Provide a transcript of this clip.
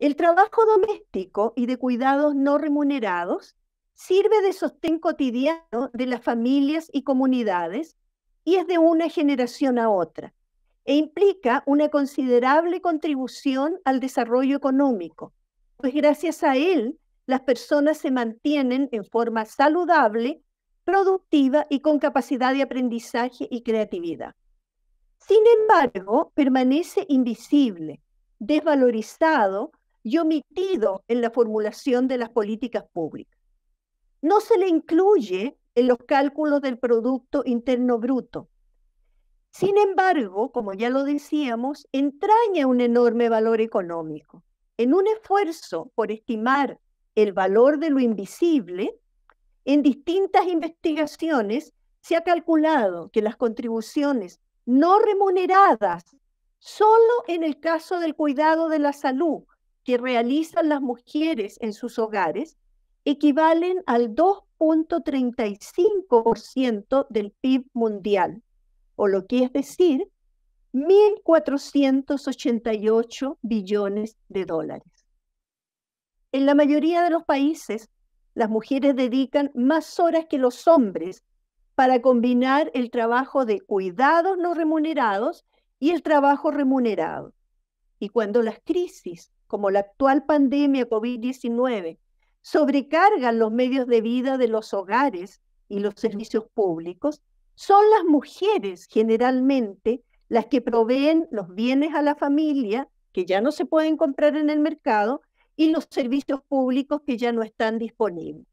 El trabajo doméstico y de cuidados no remunerados sirve de sostén cotidiano de las familias y comunidades y es de una generación a otra e implica una considerable contribución al desarrollo económico, pues gracias a él las personas se mantienen en forma saludable, productiva y con capacidad de aprendizaje y creatividad. Sin embargo, permanece invisible, desvalorizado y omitido en la formulación de las políticas públicas. No se le incluye en los cálculos del Producto Interno Bruto. Sin embargo, como ya lo decíamos, entraña un enorme valor económico. En un esfuerzo por estimar el valor de lo invisible, en distintas investigaciones se ha calculado que las contribuciones no remuneradas, solo en el caso del cuidado de la salud, que realizan las mujeres en sus hogares equivalen al 2.35% del PIB mundial, o lo que es decir, 1.488 billones de dólares. En la mayoría de los países, las mujeres dedican más horas que los hombres para combinar el trabajo de cuidados no remunerados y el trabajo remunerado. Y cuando las crisis, como la actual pandemia COVID-19, sobrecargan los medios de vida de los hogares y los servicios públicos, son las mujeres generalmente las que proveen los bienes a la familia que ya no se pueden comprar en el mercado y los servicios públicos que ya no están disponibles.